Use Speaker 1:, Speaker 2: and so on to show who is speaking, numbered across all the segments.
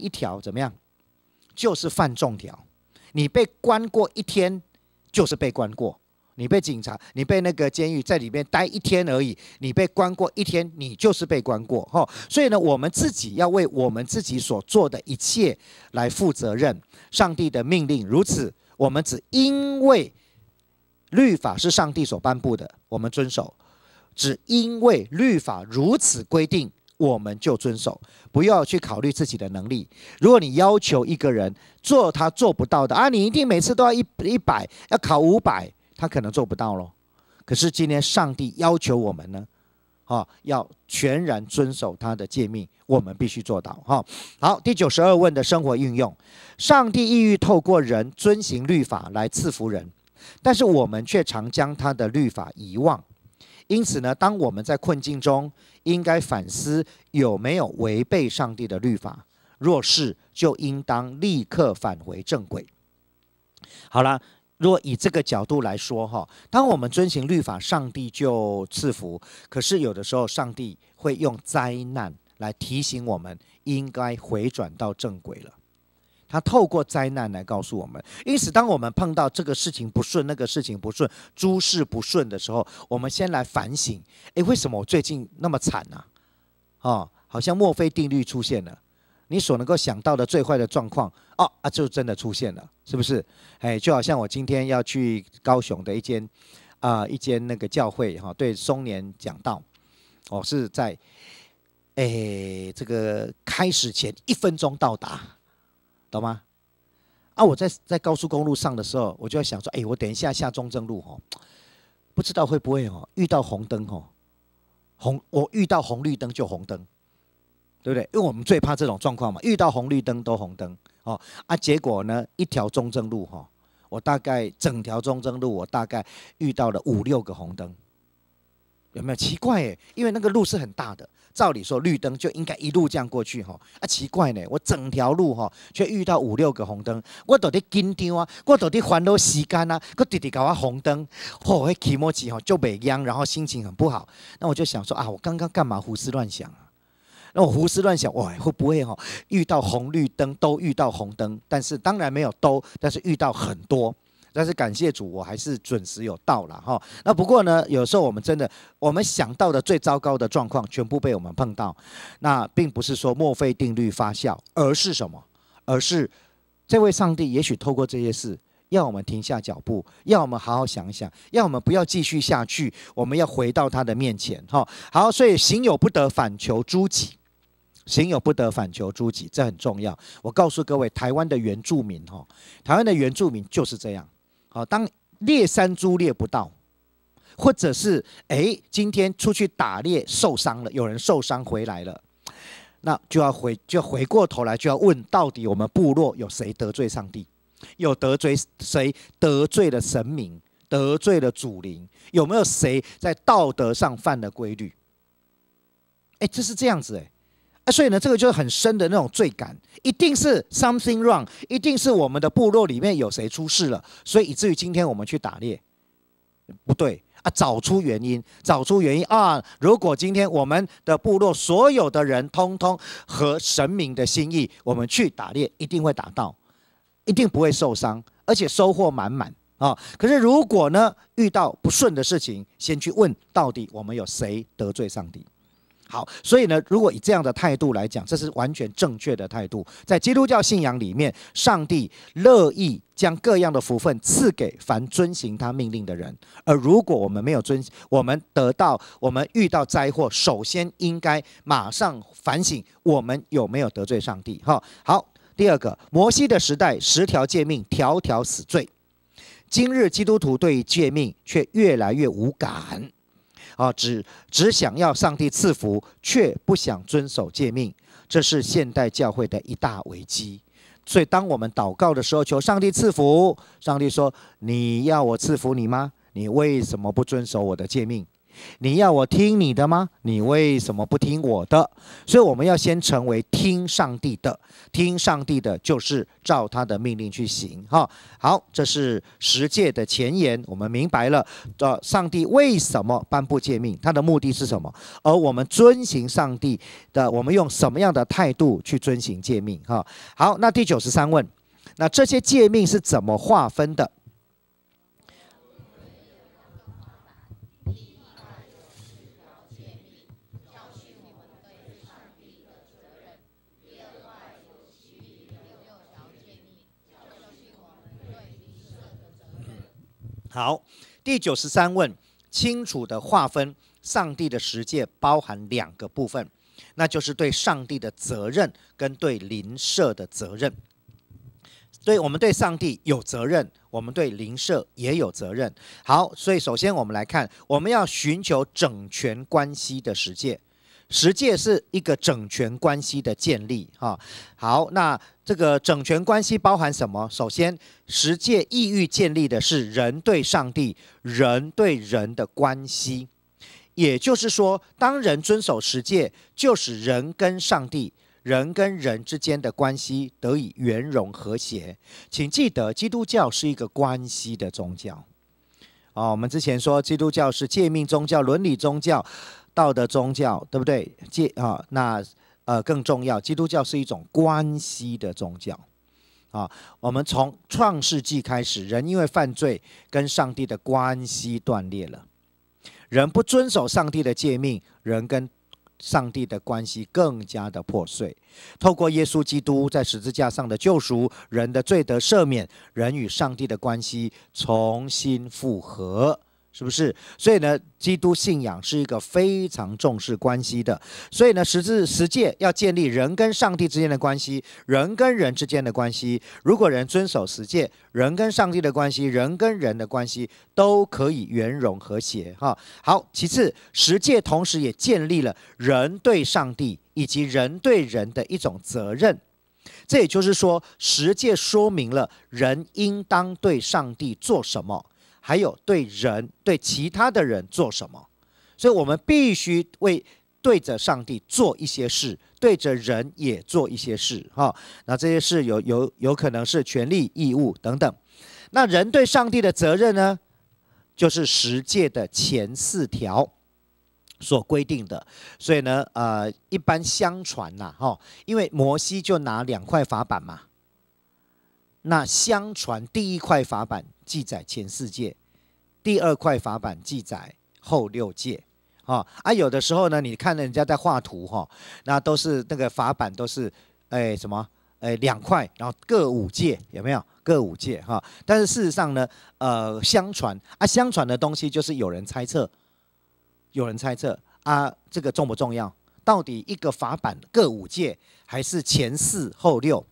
Speaker 1: 一条怎么样？就是犯众条，你被关过一天，就是被关过。你被警察，你被那个监狱在里面待一天而已，你被关过一天，你就是被关过。哈，所以呢，我们自己要为我们自己所做的一切来负责任。上帝的命令如此，我们只因为律法是上帝所颁布的，我们遵守，只因为律法如此规定。我们就遵守，不要去考虑自己的能力。如果你要求一个人做他做不到的啊，你一定每次都要一一百，要考五百，他可能做不到咯。可是今天上帝要求我们呢，啊，要全然遵守他的诫命，我们必须做到哈。好，第九十二问的生活运用：上帝意欲透过人遵行律法来赐福人，但是我们却常将他的律法遗忘。因此呢，当我们在困境中，应该反思有没有违背上帝的律法。若是，就应当立刻返回正轨。好了，若以这个角度来说，哈，当我们遵行律法，上帝就赐福。可是有的时候，上帝会用灾难来提醒我们，应该回转到正轨了。他透过灾难来告诉我们，因此，当我们碰到这个事情不顺、那个事情不顺、诸事不顺的时候，我们先来反省：诶，为什么我最近那么惨呢？哦，好像墨菲定律出现了，你所能够想到的最坏的状况，哦啊，就真的出现了，是不是？诶，就好像我今天要去高雄的一间啊一间那个教会哈，对中年讲道，我是在诶，这个开始前一分钟到达。懂吗？啊，我在在高速公路上的时候，我就在想说，哎，我等一下下中正路哦，不知道会不会哦遇到红灯哦，红我遇到红绿灯就红灯，对不对？因为我们最怕这种状况嘛，遇到红绿灯都红灯哦啊，结果呢，一条中正路哈，我大概整条中正路我大概遇到了五六个红灯。有没有奇怪诶？因为那个路是很大的，照理说绿灯就应该一路这样过去哈。啊，奇怪呢，我整条路哈却遇到五六个红灯，我到底紧张啊？我到底烦恼时间啊？佮弟弟搞啊红灯，吼，起莫起吼就袂央，然后心情很不好。那我就想说啊，我刚刚干嘛胡思乱想啊？那我胡思乱想，哇，会不会吼遇到红绿灯都遇到红灯？但是当然没有都，但是遇到很多。但是感谢主，我还是准时有到了哈。那不过呢，有时候我们真的，我们想到的最糟糕的状况，全部被我们碰到。那并不是说墨菲定律发酵，而是什么？而是这位上帝也许透过这些事，要我们停下脚步，要我们好好想一想，要我们不要继续下去，我们要回到他的面前哈。好，所以行有不得，反求诸己。行有不得，反求诸己，这很重要。我告诉各位，台湾的原住民哈，台湾的原住民就是这样。好，当猎山猪猎不到，或者是哎，今天出去打猎受伤了，有人受伤回来了，那就要回，就回过头来，就要问到底我们部落有谁得罪上帝，有得罪谁，得罪了神明，得罪了主灵，有没有谁在道德上犯了规律？哎，这是这样子哎。啊，所以呢，这个就是很深的那种罪感，一定是 something wrong，一定是我们的部落里面有谁出事了，所以以至于今天我们去打猎不对啊，找出原因，找出原因啊！如果今天我们的部落所有的人通通和神明的心意，我们去打猎一定会打到，一定不会受伤，而且收获满满啊！可是如果呢遇到不顺的事情，先去问到底我们有谁得罪上帝？好，所以呢，如果以这样的态度来讲，这是完全正确的态度。在基督教信仰里面，上帝乐意将各样的福分赐给凡遵行他命令的人。而如果我们没有遵，我们得到，我们遇到灾祸，首先应该马上反省，我们有没有得罪上帝？哈，好。第二个，摩西的时代十条诫命条条死罪，今日基督徒对诫命却越来越无感。啊，只只想要上帝赐福，却不想遵守诫命，这是现代教会的一大危机。所以，当我们祷告的时候，求上帝赐福，上帝说：“你要我赐福你吗？你为什么不遵守我的诫命？”你要我听你的吗？你为什么不听我的？所以我们要先成为听上帝的，听上帝的就是照他的命令去行哈。好，这是十诫的前言，我们明白了，呃，上帝为什么颁布诫命，他的目的是什么，而我们遵行上帝的，我们用什么样的态度去遵行诫命哈。好，那第九十三问，那这些诫命是怎么划分的？好，第九十三问，清楚的划分上帝的实界包含两个部分，那就是对上帝的责任跟对邻舍的责任。对我们对上帝有责任，我们对邻舍也有责任。好，所以首先我们来看，我们要寻求整全关系的实界。十诫是一个整全关系的建立，哈，好，那这个整全关系包含什么？首先，十诫意欲建立的是人对上帝、人对人的关系，也就是说，当人遵守十诫，就使人跟上帝、人跟人之间的关系得以圆融和谐。请记得，基督教是一个关系的宗教。哦，我们之前说，基督教是诫命宗教、伦理宗教。道德宗教对不对？戒啊，那呃更重要。基督教是一种关系的宗教啊。我们从创世纪开始，人因为犯罪，跟上帝的关系断裂了。人不遵守上帝的诫命，人跟上帝的关系更加的破碎。透过耶稣基督在十字架上的救赎，人的罪得赦免，人与上帝的关系重新复合。是不是？所以呢，基督信仰是一个非常重视关系的。所以呢，十字十诫要建立人跟上帝之间的关系，人跟人之间的关系。如果人遵守十诫，人跟上帝的关系，人跟人的关系都可以圆融和谐，哈。好，其次，十诫同时也建立了人对上帝以及人对人的一种责任。这也就是说，十诫说明了人应当对上帝做什么。还有对人、对其他的人做什么？所以我们必须为对着上帝做一些事，对着人也做一些事。哈，那这些事有有有可能是权利、义务等等。那人对上帝的责任呢，就是十诫的前四条所规定的。所以呢，呃，一般相传呐，哈，因为摩西就拿两块法板嘛，那相传第一块法板。记载前四届，第二块法板记载后六届，啊啊有的时候呢，你看人家在画图哈，那都是那个法板都是，哎什么哎两块，然后各五届有没有？各五届哈，但是事实上呢，呃相传啊，相传的东西就是有人猜测，有人猜测啊，这个重不重要？到底一个法板各五届还是前四后六？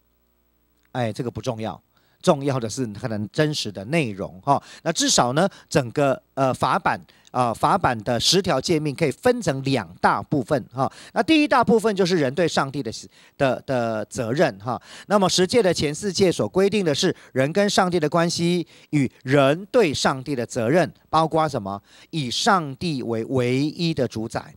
Speaker 1: 哎，这个不重要。重要的是可能真实的内容哈，那至少呢，整个呃法版啊法版的十条诫命可以分成两大部分哈，那第一大部分就是人对上帝的的的责任哈，那么十诫的前四诫所规定的是人跟上帝的关系与人对上帝的责任，包括什么？以上帝为唯一的主宰，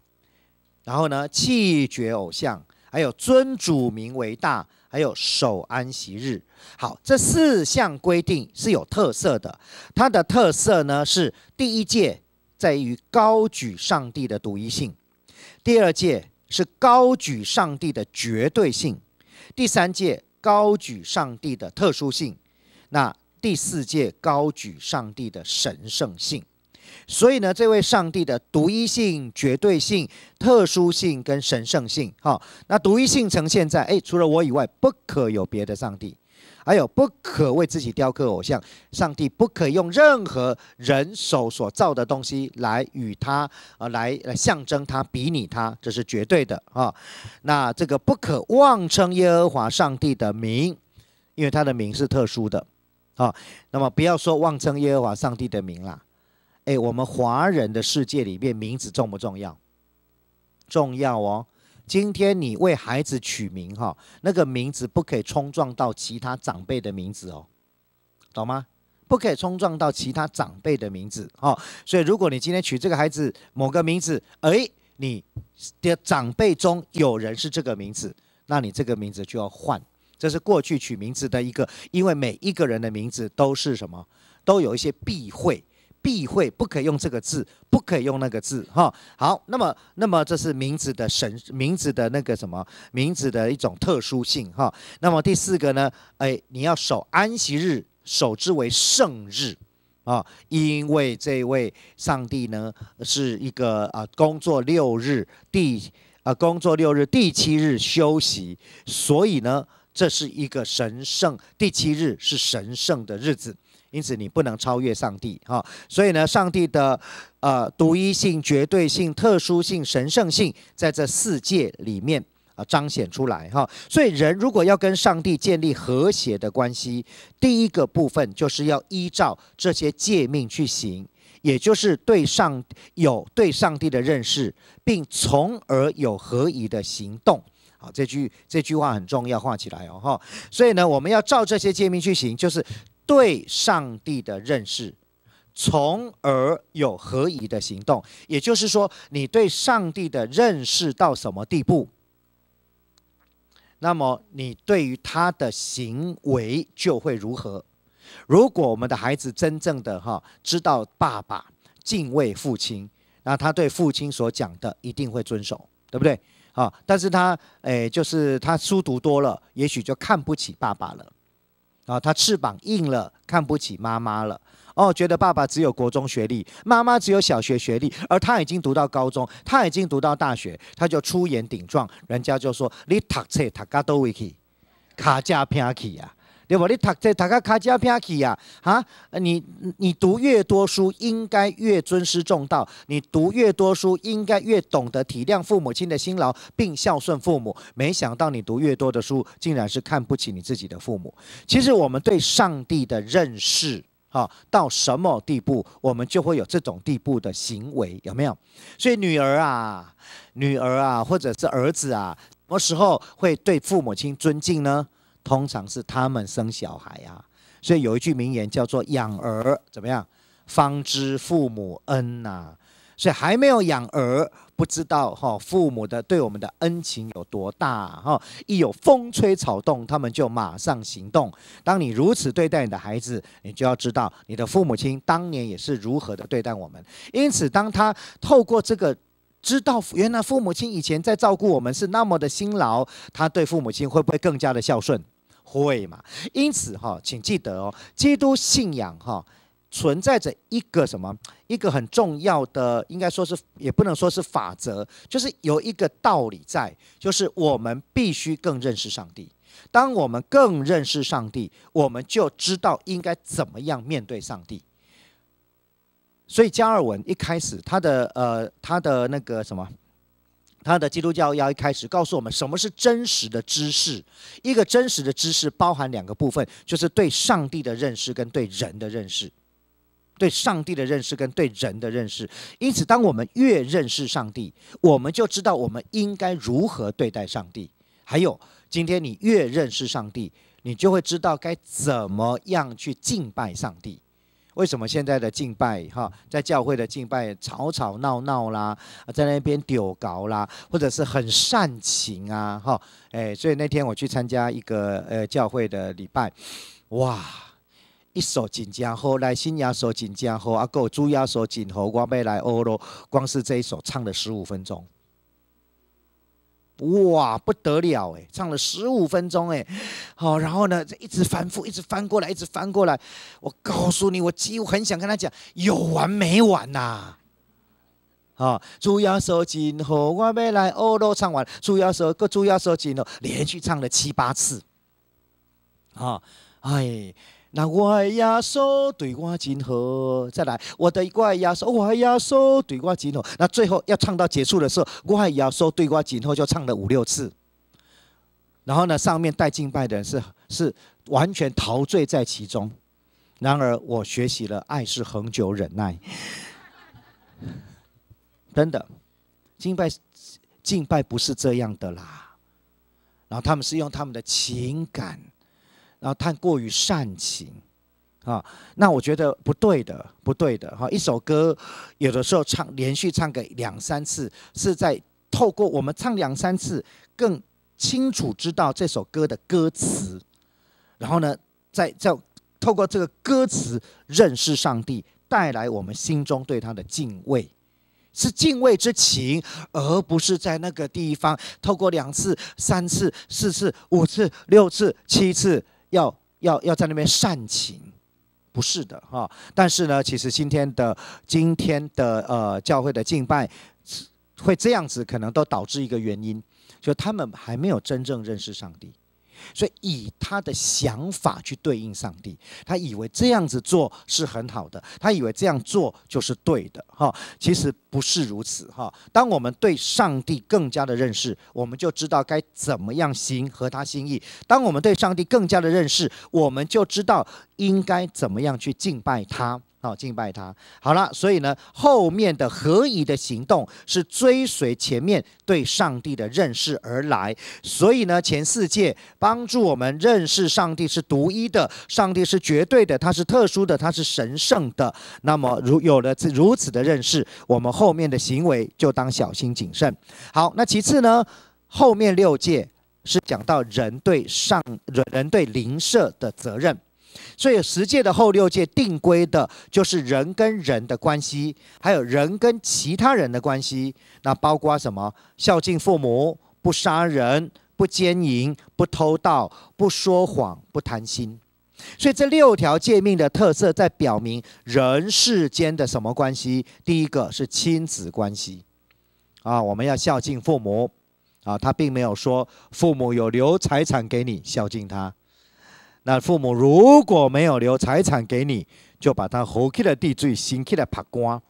Speaker 1: 然后呢，弃绝偶像，还有尊主名为大。还有守安息日。好，这四项规定是有特色的。它的特色呢，是第一届在于高举上帝的独一性；第二届是高举上帝的绝对性；第三届高举上帝的特殊性；那第四届高举上帝的神圣性。所以呢，这位上帝的独一性、绝对性、特殊性跟神圣性，哈，那独一性呈现在哎，除了我以外，不可有别的上帝，还有不可为自己雕刻偶像，上帝不可用任何人手所造的东西来与他呃来来象征他、比拟他，这是绝对的啊。那这个不可妄称耶和华上帝的名，因为他的名是特殊的啊。那么不要说妄称耶和华上帝的名啦。哎，我们华人的世界里面，名字重不重要？重要哦。今天你为孩子取名哈，那个名字不可以冲撞到其他长辈的名字哦，懂吗？不可以冲撞到其他长辈的名字哦。所以，如果你今天取这个孩子某个名字，哎，你的长辈中有人是这个名字，那你这个名字就要换。这是过去取名字的一个，因为每一个人的名字都是什么，都有一些避讳。避讳不可以用这个字，不可以用那个字，哈。好，那么，那么这是名字的神，名字的那个什么，名字的一种特殊性，哈。那么第四个呢？哎，你要守安息日，守之为圣日，啊，因为这位上帝呢是一个啊工作六日，第啊工作六日第七日休息，所以呢，这是一个神圣，第七日是神圣的日子。因此，你不能超越上帝，哈。所以呢，上帝的，呃，独一性、绝对性、特殊性、神圣性，在这四界里面啊，彰显出来，哈。所以，人如果要跟上帝建立和谐的关系，第一个部分就是要依照这些界命去行，也就是对上有对上帝的认识，并从而有合宜的行动。好，这句这句话很重要，画起来哦，哈。所以呢，我们要照这些界命去行，就是。对上帝的认识，从而有合宜的行动。也就是说，你对上帝的认识到什么地步，那么你对于他的行为就会如何。如果我们的孩子真正的哈知道爸爸，敬畏父亲，那他对父亲所讲的一定会遵守，对不对？啊，但是他诶，就是他书读多了，也许就看不起爸爸了。啊，他翅膀硬了，看不起妈妈了。哦，觉得爸爸只有国中学历，妈妈只有小学学历，而他已经读到高中，他已经读到大学，他就出言顶撞，人家就说你读册读到都去，卡加偏去呀。对不？你读这、读个、看家撇去呀？哈！你、你读越多书，应该越尊师重道；你读越多书，应该越懂得体谅父母亲的辛劳，并孝顺父母。没想到你读越多的书，竟然是看不起你自己的父母。其实我们对上帝的认识，哈，到什么地步，我们就会有这种地步的行为，有没有？所以，女儿啊，女儿啊，或者是儿子啊，什么时候会对父母亲尊敬呢？通常是他们生小孩呀，所以有一句名言叫做“养儿怎么样方知父母恩”呐。所以还没有养儿，不知道哈父母的对我们的恩情有多大哈。一有风吹草动，他们就马上行动。当你如此对待你的孩子，你就要知道你的父母亲当年也是如何的对待我们。因此，当他透过这个。知道原来父母亲以前在照顾我们是那么的辛劳，他对父母亲会不会更加的孝顺？会嘛？因此哈，请记得哦，基督信仰哈存在着一个什么？一个很重要的，应该说是也不能说是法则，就是有一个道理在，就是我们必须更认识上帝。当我们更认识上帝，我们就知道应该怎么样面对上帝。所以加尔文一开始他的呃他的那个什么，他的基督教要一开始告诉我们什么是真实的知识。一个真实的知识包含两个部分，就是对上帝的认识跟对人的认识。对上帝的认识跟对人的认识，因此，当我们越认识上帝，我们就知道我们应该如何对待上帝。还有，今天你越认识上帝，你就会知道该怎么样去敬拜上帝。为什么现在的敬拜哈，在教会的敬拜吵吵闹闹啦，在那边丢搞啦，或者是很煽情啊哈？哎，所以那天我去参加一个呃教会的礼拜，哇，一首《锦江后来新雅首《锦江后阿哥猪雅首《锦河》，我来来欧罗，光是这一首唱了十五分钟。哇，不得了哎，唱了十五分钟哎，好，然后呢，一直反复，一直翻过来，一直翻过来。我告诉你，我几乎很想跟他讲，有完没完呐？啊，主要收进后，我没来哦都唱完，主要收，搁主要收进喽，连续唱了七八次。啊，哎。那我要说对我紧喉，再来，我的怪压说，我要说对我紧喉。那最后要唱到结束的时候，我压说对我紧喉就唱了五六次。然后呢，上面带敬拜的人是是完全陶醉在其中。然而，我学习了爱是恒久忍耐。真的，敬拜敬拜不是这样的啦。然后他们是用他们的情感。然后太过于煽情，啊，那我觉得不对的，不对的，哈。一首歌有的时候唱连续唱个两三次，是在透过我们唱两三次，更清楚知道这首歌的歌词。然后呢，在在透过这个歌词认识上帝，带来我们心中对他的敬畏，是敬畏之情，而不是在那个地方透过两次、三次、四次、五次、六次、七次。要要要在那边煽情，不是的哈。但是呢，其实今天的今天的呃教会的敬拜，会这样子，可能都导致一个原因，就他们还没有真正认识上帝。所以以他的想法去对应上帝，他以为这样子做是很好的，他以为这样做就是对的，哈，其实不是如此，哈。当我们对上帝更加的认识，我们就知道该怎么样行合他心意；当我们对上帝更加的认识，我们就知道应该怎么样去敬拜他。好，敬拜他。好了，所以呢，后面的合宜的行动是追随前面对上帝的认识而来。所以呢，前四届帮助我们认识上帝是独一的，上帝是绝对的，他是特殊的，他是神圣的。那么如有了如此的认识，我们后面的行为就当小心谨慎。好，那其次呢，后面六届。是讲到人对上人对灵舍的责任。所以十戒的后六戒定规的就是人跟人的关系，还有人跟其他人的关系。那包括什么？孝敬父母，不杀人，不奸淫，不偷盗，不说谎，不贪心。所以这六条戒命的特色，在表明人世间的什么关系？第一个是亲子关系。啊，我们要孝敬父母。啊，他并没有说父母有留财产给你孝敬他。那父母如果没有留财产给你，就把他活去的地最新去的扒光，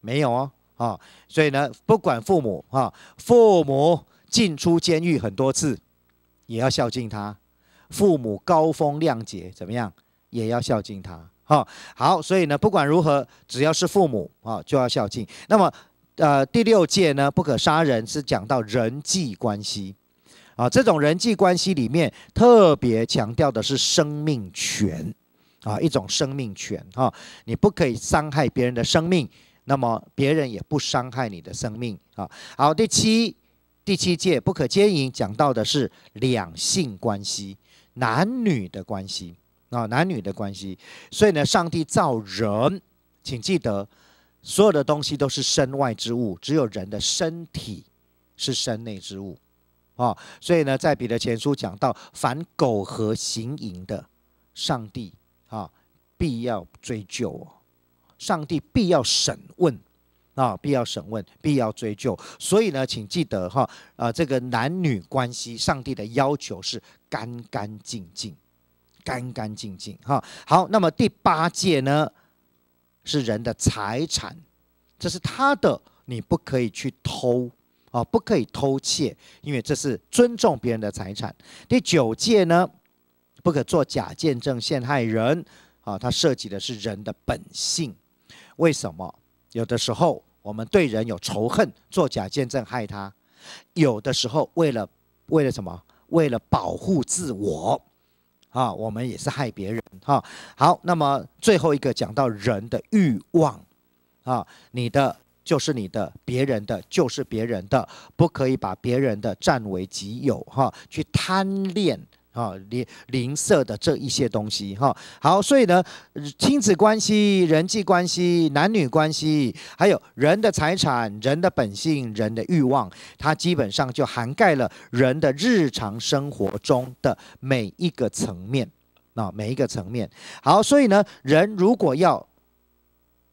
Speaker 1: 没有哦，啊，所以呢，不管父母啊，父母进出监狱很多次，也要孝敬他；父母高风亮节怎么样，也要孝敬他，哈。好，所以呢，不管如何，只要是父母啊，就要孝敬。那么，呃，第六戒呢，不可杀人，是讲到人际关系。啊，这种人际关系里面特别强调的是生命权，啊，一种生命权，哈，你不可以伤害别人的生命，那么别人也不伤害你的生命，啊，好，第七，第七届不可奸淫，讲到的是两性关系，男女的关系，啊，男女的关系，所以呢，上帝造人，请记得，所有的东西都是身外之物，只有人的身体是身内之物。啊，所以呢，在彼得前书讲到，凡苟合行淫的，上帝啊，必要追究哦，上帝必要审问，啊，必要审问，必要追究。所以呢，请记得哈，啊，这个男女关系，上帝的要求是干干净净，干干净净哈。好，那么第八戒呢，是人的财产，这是他的，你不可以去偷。啊，不可以偷窃，因为这是尊重别人的财产。第九戒呢，不可做假见证陷害人。啊，它涉及的是人的本性。为什么有的时候我们对人有仇恨，做假见证害他？有的时候为了为了什么？为了保护自我。啊，我们也是害别人。哈，好，那么最后一个讲到人的欲望。啊，你的。就是你的，别人的，就是别人的，不可以把别人的占为己有哈，去贪恋啊，零吝啬的这一些东西哈。好，所以呢，亲子关系、人际关系、男女关系，还有人的财产、人的本性、人的欲望，它基本上就涵盖了人的日常生活中的每一个层面，啊，每一个层面。好，所以呢，人如果要。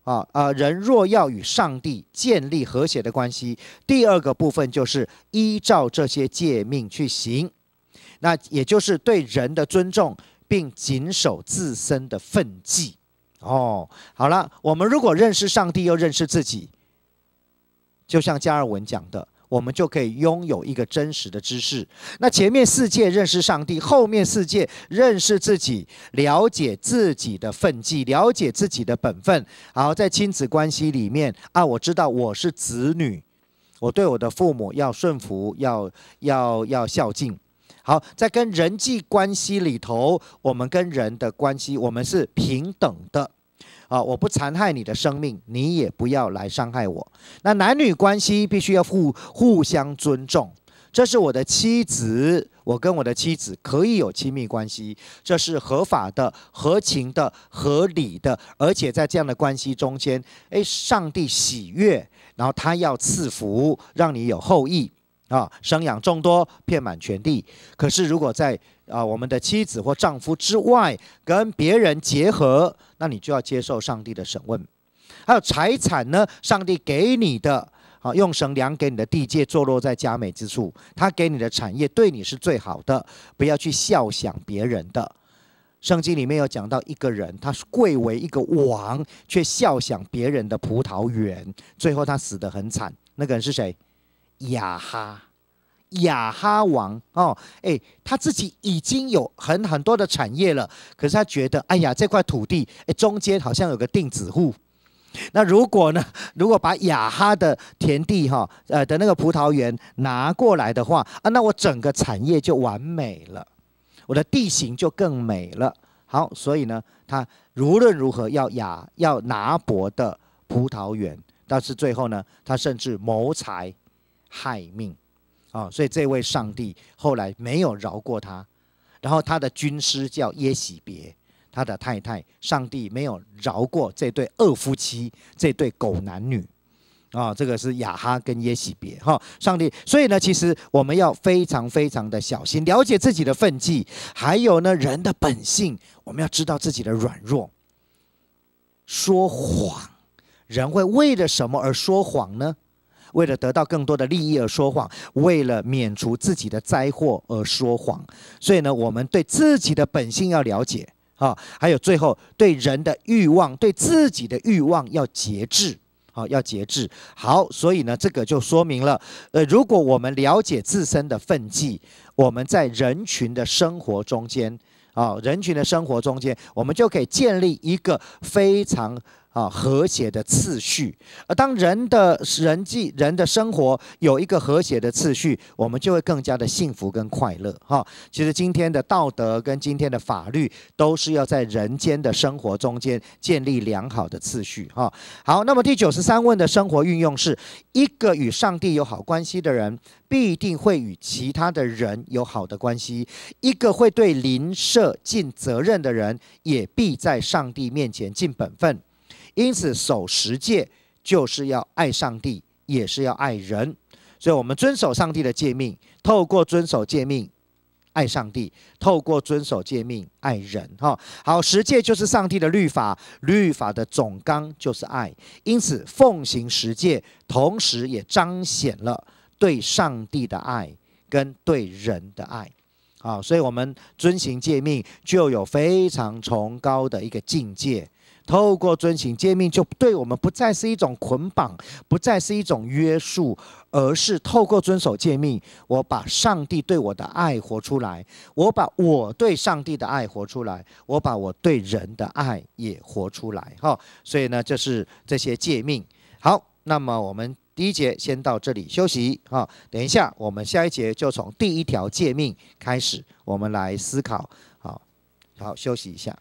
Speaker 1: 啊啊！人若要与上帝建立和谐的关系，第二个部分就是依照这些诫命去行，那也就是对人的尊重，并谨守自身的分际。哦，好了，我们如果认识上帝又认识自己，就像加尔文讲的。我们就可以拥有一个真实的知识。那前面四界认识上帝，后面四界认识自己，了解自己的份际，了解自己的本分。好，在亲子关系里面啊，我知道我是子女，我对我的父母要顺服，要要要孝敬。好，在跟人际关系里头，我们跟人的关系，我们是平等的。啊！我不残害你的生命，你也不要来伤害我。那男女关系必须要互互相尊重，这是我的妻子，我跟我的妻子可以有亲密关系，这是合法的、合情的、合理的。而且在这样的关系中间，哎，上帝喜悦，然后他要赐福，让你有后裔啊，生养众多，遍满全地。可是如果在啊我们的妻子或丈夫之外跟别人结合，那你就要接受上帝的审问，还有财产呢？上帝给你的啊，用神量给你的地界，坐落在佳美之处，他给你的产业对你是最好的，不要去笑想别人的。圣经里面有讲到一个人，他是贵为一个王，却笑想别人的葡萄园，最后他死得很惨。那个人是谁？雅哈。雅哈王哦，哎，他自己已经有很很多的产业了，可是他觉得，哎呀，这块土地，哎，中间好像有个定子户，那如果呢，如果把雅哈的田地哈，呃的那个葡萄园拿过来的话，啊，那我整个产业就完美了，我的地形就更美了。好，所以呢，他无论如何要雅要拿博的葡萄园，但是最后呢，他甚至谋财害命。哦，所以这位上帝后来没有饶过他，然后他的军师叫耶喜别，他的太太，上帝没有饶过这对恶夫妻，这对狗男女，啊，这个是雅哈跟耶喜别，哈，上帝，所以呢，其实我们要非常非常的小心，了解自己的愤际，还有呢，人的本性，我们要知道自己的软弱，说谎，人会为了什么而说谎呢？为了得到更多的利益而说谎，为了免除自己的灾祸而说谎，所以呢，我们对自己的本性要了解啊。还有最后，对人的欲望，对自己的欲望要节制啊，要节制。好，所以呢，这个就说明了，呃，如果我们了解自身的奋迹，我们在人群的生活中间啊，人群的生活中间，我们就可以建立一个非常。啊，和谐的次序。而当人的人际、人的生活有一个和谐的次序，我们就会更加的幸福跟快乐。哈，其实今天的道德跟今天的法律都是要在人间的生活中间建立良好的次序。哈，好，那么第九十三问的生活运用是一个与上帝有好关系的人，必定会与其他的人有好的关系。一个会对邻舍尽责任的人，也必在上帝面前尽本分。因此，守十诫就是要爱上帝，也是要爱人，所以我们遵守上帝的诫命，透过遵守诫命爱上帝，透过遵守诫命爱人。哈，好，十诫就是上帝的律法，律法的总纲就是爱。因此，奉行十诫，同时也彰显了对上帝的爱跟对人的爱。啊，所以我们遵行诫命，就有非常崇高的一个境界。透过遵循诫命，就对我们不再是一种捆绑，不再是一种约束，而是透过遵守诫命，我把上帝对我的爱活出来，我把我对上帝的爱活出来，我把我对人的爱也活出来，哈。所以呢，这是这些诫命。好，那么我们第一节先到这里休息，哈。等一下，我们下一节就从第一条诫命开始，我们来思考。好，好，休息一下。